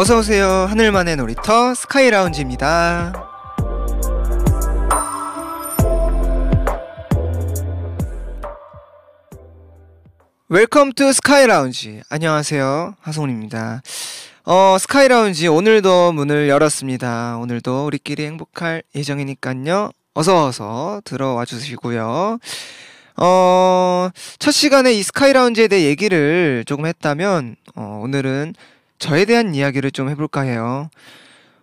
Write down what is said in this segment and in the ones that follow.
어서 오세요. 하늘만의 놀이터 스카이 라운지입니다. 웰컴 투 스카이 라운지. 안녕하세요. 하성입니다 어, 스카이 라운지 오늘도 문을 열었습니다. 오늘도 우리끼리 행복할 예정이니까요. 어서 어서 들어와 주시고요. 어, 첫 시간에 이 스카이 라운지에 대해 얘기를 조금 했다면 어, 오늘은 저에 대한 이야기를 좀 해볼까 해요.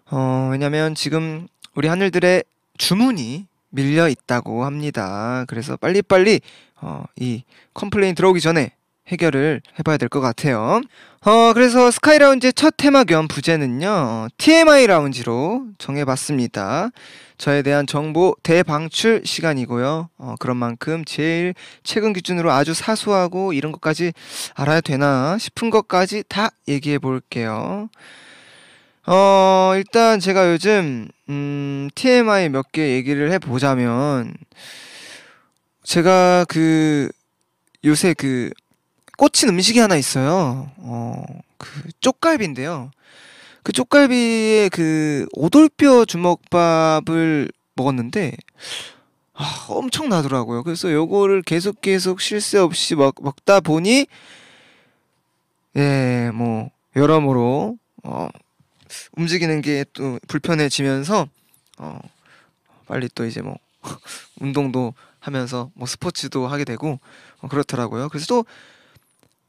어, 왜냐면 지금 우리 하늘들의 주문이 밀려 있다고 합니다. 그래서 빨리빨리 어, 이 컴플레인 들어오기 전에 해결을 해봐야 될 것 같아요. 어, 그래서 스카이 라운지의 첫 테마 겸 부제는요, 어, TMI 라운지로 정해봤습니다. 저에 대한 정보 대방출 시간이고요. 어, 그런 만큼 제일 최근 기준으로 아주 사소하고 이런 것까지 알아야 되나 싶은 것까지 다 얘기해 볼게요. 어, 일단 제가 요즘, 음, TMI 몇 개 얘기를 해보자면, 제가 그, 요새 그, 꽂힌 음식이 하나 있어요. 어, 그 쪽갈비인데요. 그 쪽갈비에 그 오돌뼈 주먹밥을 먹었는데 아, 엄청나더라고요. 그래서 요거를 계속 계속 쉴 새 없이 먹, 먹다 보니 예, 뭐 여러모로 어, 움직이는 게 또 불편해지면서 어, 빨리 또 이제 뭐 운동도 하면서 뭐 스포츠도 하게 되고 어, 그렇더라고요. 그래서 또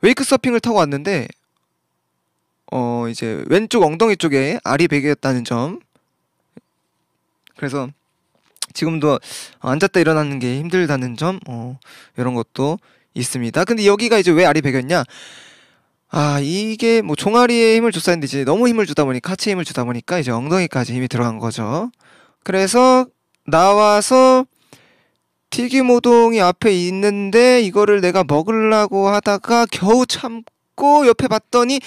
웨이크 서핑을 타고 왔는데 어 이제 왼쪽 엉덩이 쪽에 알이 베개였다는 점. 그래서 지금도 어, 앉았다 일어나는 게 힘들다는 점, 어, 이런 것도 있습니다. 근데 여기가 이제 왜 알이 베겼냐? 아 이게 뭐 종아리에 힘을 줬어야했는데 이제 너무 힘을 주다 보니 까 카치 힘을 주다 보니까 이제 엉덩이까지 힘이 들어간 거죠. 그래서 나와서 튀김오동이 앞에 있는데 이거를 내가 먹으려고 하다가 겨우 참고 옆에 봤더니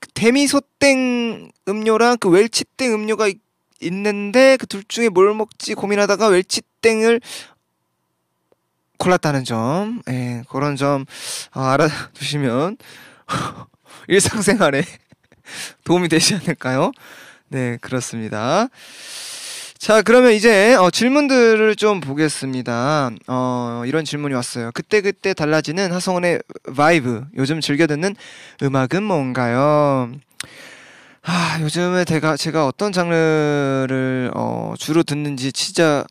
그 데미소땡 음료랑 그 웰치땡 음료가 있, 있는데 그 둘 중에 뭘 먹지 고민하다가 웰치땡을 골랐다는 점, 예, 그런 점 어, 알아두시면 일상생활에 도움이 되지 않을까요? 네, 그렇습니다. 자, 그러면 이제 어, 질문들을 좀 보겠습니다. 어, 이런 질문이 왔어요. 그때그때 달라지는 하성원의 바이브. 요즘 즐겨 듣는 음악은 뭔가요? 아, 요즘에 제가, 제가 어떤 장르를 어, 주로 듣는지 진짜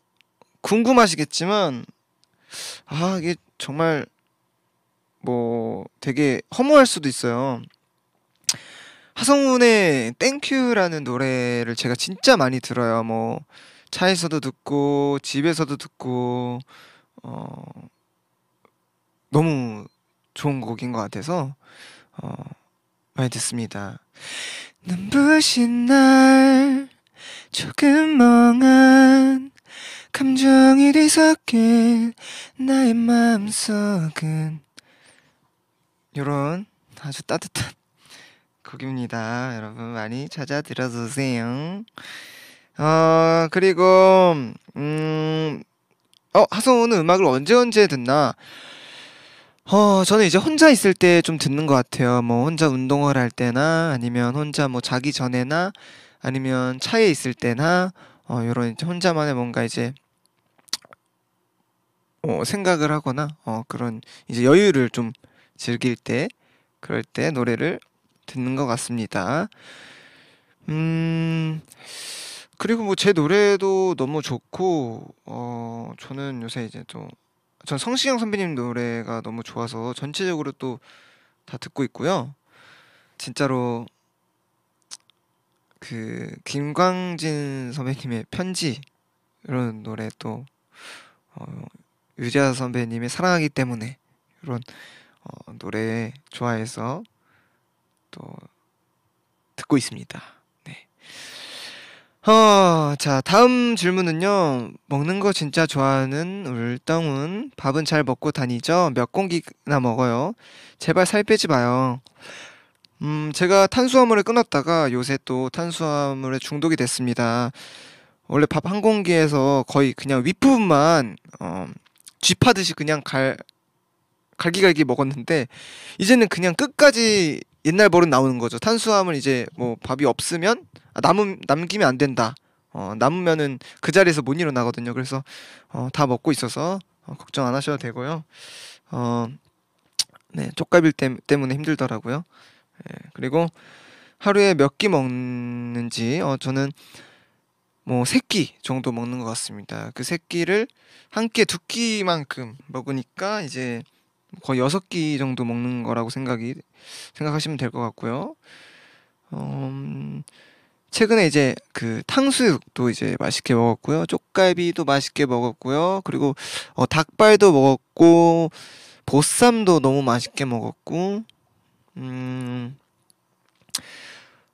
궁금하시겠지만, 아, 이게 정말 뭐 되게 허무할 수도 있어요. 하성운의 땡큐라는 노래를 제가 진짜 많이 들어요. 뭐 차에서도 듣고 집에서도 듣고 어 너무 좋은 곡인 것 같아서 어 많이 듣습니다. 눈부신 날 조금 멍한 감정이 뒤섞인 나의 마음속은 요런 아주 따뜻한 곡입니다. 여러분 많이 찾아 들어주세요. 어, 그리고, 음, 어, 하성우는 음악을 언제 언제 듣나? 어, 저는 이제 혼자 있을 때 좀 듣는 것 같아요. 뭐, 혼자 운동을 할 때나, 아니면 혼자 뭐 자기 전에나, 아니면 차에 있을 때나, 어, 요런 이제 혼자만의 뭔가 이제, 어, 생각을 하거나, 어, 그런 이제 여유를 좀 즐길 때, 그럴 때 노래를 듣는 것 같습니다. 음, 그리고 뭐 제 노래도 너무 좋고, 어, 저는 요새 이제 또, 전 성시경 선배님 노래가 너무 좋아서 전체적으로 또 다 듣고 있고요. 진짜로 그 김광진 선배님의 편지 이런 노래 또 어, 유재하 선배님의 사랑하기 때문에 이런 어, 노래 좋아해서 또 듣고 있습니다. 네. 어, 자, 다음 질문은요. 먹는 거 진짜 좋아하는 울덩운. 밥은 잘 먹고 다니죠? 몇 공기나 먹어요? 제발 살 빼지 마요. 음, 제가 탄수화물을 끊었다가 요새 또 탄수화물에 중독이 됐습니다. 원래 밥 한 공기에서 거의 그냥 윗부분만 어, 쥐 파듯이 그냥 갈 갈기갈기 먹었는데 이제는 그냥 끝까지 옛날 버릇 나오는 거죠. 탄수화물 이제 뭐 밥이 없으면 아, 남은 남기면 안 된다. 어, 남으면은 그 자리에서 못 일어나거든요. 그래서 어, 다 먹고 있어서 어, 걱정 안 하셔도 되고요. 어, 네, 쪽갈비 때, 때문에 힘들더라고요. 예, 그리고 하루에 몇 끼 먹는지 어, 저는 뭐 세 끼 정도 먹는 것 같습니다. 그 세 끼를 한 끼 두 끼만큼 먹으니까 이제 거의 여섯 끼 정도 먹는 거라고 생각이 생각하시면 될 것 같고요. 음, 최근에 이제 그 탕수육도 이제 맛있게 먹었고요. 쪽갈비도 맛있게 먹었고요. 그리고 어, 닭발도 먹었고 보쌈도 너무 맛있게 먹었고 음,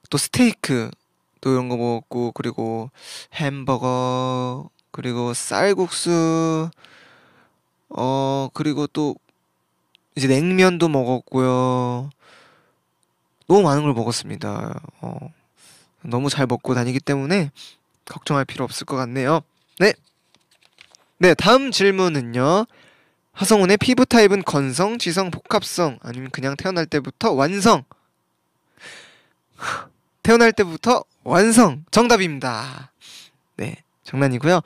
또 스테이크 또 이런 거 먹었고 그리고 햄버거 그리고 쌀국수 어 그리고 또 이제 냉면도 먹었고요. 너무 많은 걸 먹었습니다. 어, 너무 잘 먹고 다니기 때문에 걱정할 필요 없을 것 같네요. 네. 네, 다음 질문은요. 하성운의 피부 타입은 건성, 지성, 복합성 아니면 그냥 태어날 때부터 완성. 태어날 때부터 완성 정답입니다. 네, 장난이고요. 어,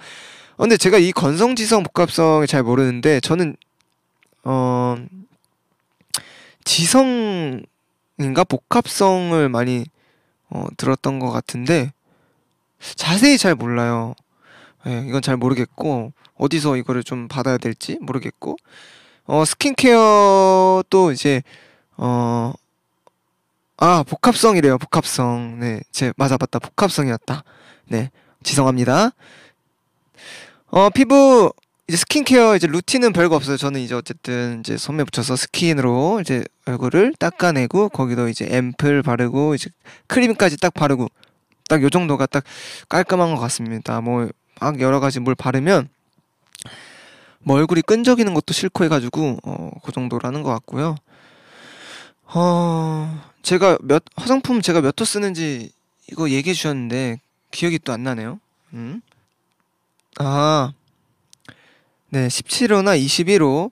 근데 제가 이 건성, 지성, 복합성을 잘 모르는데 저는 어 지성인가 복합성을 많이 어, 들었던 것 같은데 자세히 잘 몰라요. 예, 이건 잘 모르겠고 어디서 이거를 좀 받아야 될지 모르겠고 어, 스킨케어도 이제 어, 아 복합성이래요. 복합성. 네, 제 맞아 맞다. 복합성이었다. 네, 지성합니다. 어, 피부 이제 스킨케어 이제 루틴은 별거 없어요. 저는 이제 어쨌든 이제 손에 붙여서 스킨으로 이제 얼굴을 닦아내고 거기도 이제 앰플 바르고 이제 크림까지 딱 바르고 딱 요 정도가 딱 깔끔한 것 같습니다. 뭐 막 여러 가지 뭘 바르면 뭐 얼굴이 끈적이는 것도 싫고 해가지고 어, 그 정도라는 것 같고요. 어, 제가 몇 화장품 제가 몇호 쓰는지 이거 얘기해 주셨는데 기억이 또 안 나네요. 음? 아 네, 17호나 21호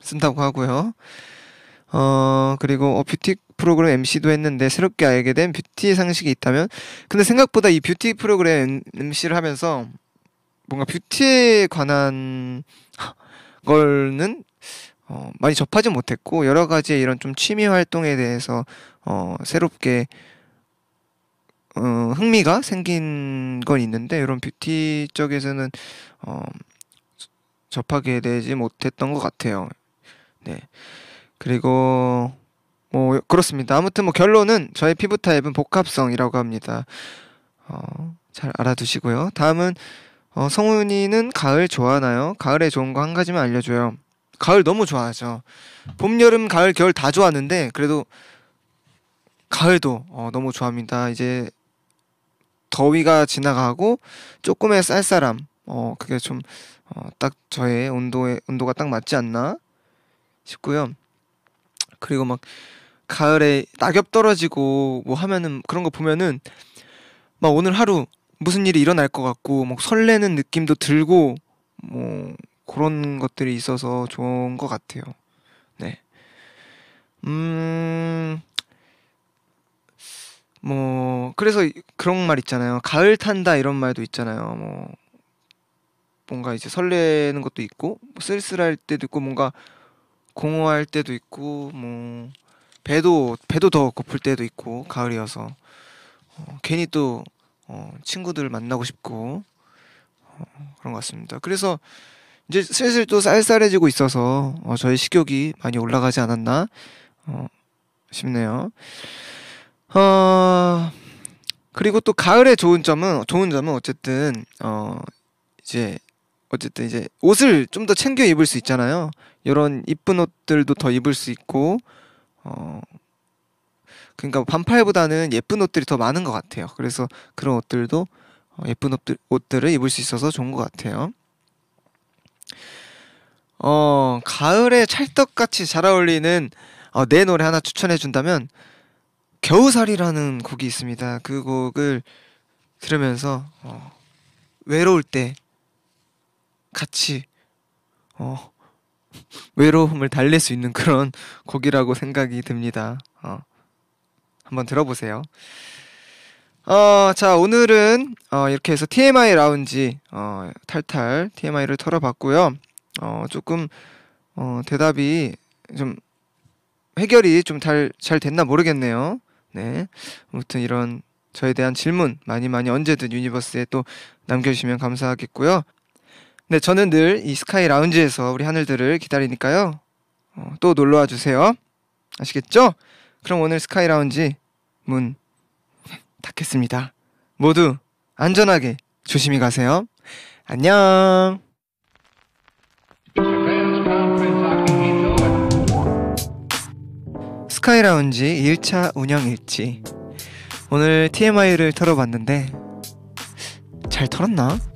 쓴다고 하고요. 어, 그리고 어, 뷰티 프로그램 MC도 했는데 새롭게 알게 된 뷰티 상식이 있다면 근데 생각보다 이 뷰티 프로그램 MC를 하면서 뭔가 뷰티에 관한 걸는 어, 많이 접하지 못했고 여러 가지 이런 좀 취미 활동에 대해서 어, 새롭게 어, 흥미가 생긴 건 있는데 이런 뷰티 쪽에서는 어, 접하게 되지 못했던 것 같아요. 네. 그리고 뭐 그렇습니다. 아무튼 뭐 결론은 저의 피부 타입은 복합성이라고 합니다. 어, 잘 알아두시고요. 다음은 어, 성훈이는 가을 좋아하나요? 가을에 좋은 거 한 가지만 알려줘요. 가을 너무 좋아하죠. 봄, 여름, 가을, 겨울 다 좋아하는데 그래도 가을도 어, 너무 좋아합니다. 이제 더위가 지나가고 조금의 쌀쌀함, 어, 그게 좀 어, 딱 저의 온도에 온도가 딱 맞지 않나 싶고요. 그리고 막 가을에 낙엽 떨어지고 뭐 하면은 그런 거 보면은 막 오늘 하루 무슨 일이 일어날 것 같고 막 설레는 느낌도 들고 뭐 그런 것들이 있어서 좋은 것 같아요. 네. 음. 뭐 그래서 그런 말 있잖아요. 가을 탄다 이런 말도 있잖아요. 뭐 뭔가 이제 설레는 것도 있고 뭐 쓸쓸할 때도 있고 뭔가 공허할 때도 있고 뭐 배도 배도 더 고플 때도 있고 가을이어서 어, 괜히 또 어, 친구들 만나고 싶고 어, 그런 것 같습니다. 그래서 이제 슬슬 또 쌀쌀해지고 있어서 어, 저희 식욕이 많이 올라가지 않았나 어, 싶네요. 어, 그리고 또 가을의 좋은 점은 좋은 점은 어쨌든 어, 이제 어쨌든 이제 옷을 좀 더 챙겨 입을 수 있잖아요. 이런 이쁜 옷들도 더 입을 수 있고 어 그러니까 뭐 반팔보다는 예쁜 옷들이 더 많은 것 같아요. 그래서 그런 옷들도 어, 예쁜 옷들, 옷들을 입을 수 있어서 좋은 것 같아요. 어, 가을에 찰떡같이 잘 어울리는 어, 내 네 노래 하나 추천해 준다면 겨우살이라는 곡이 있습니다. 그 곡을 들으면서 어, 외로울 때 같이 어, 외로움을 달랠 수 있는 그런 곡이라고 생각이 듭니다. 어, 한번 들어보세요. 어, 자, 오늘은 어, 이렇게 해서 TMI 라운지 어, 탈탈 TMI를 털어봤고요. 어, 조금 어, 대답이 좀 해결이 좀 잘 잘 됐나 모르겠네요. 네. 아무튼 이런 저에 대한 질문 많이 많이 언제든 유니버스에 또 남겨주시면 감사하겠고요. 네, 저는 늘 이 스카이 라운지에서 우리 하늘들을 기다리니까요. 어, 또 놀러 와 주세요. 아시겠죠? 그럼 오늘 스카이 라운지 문 닫겠습니다. 모두 안전하게 조심히 가세요. 안녕. 스카이 라운지 1차 운영 일지. 오늘 TMI를 털어봤는데 잘 털었나?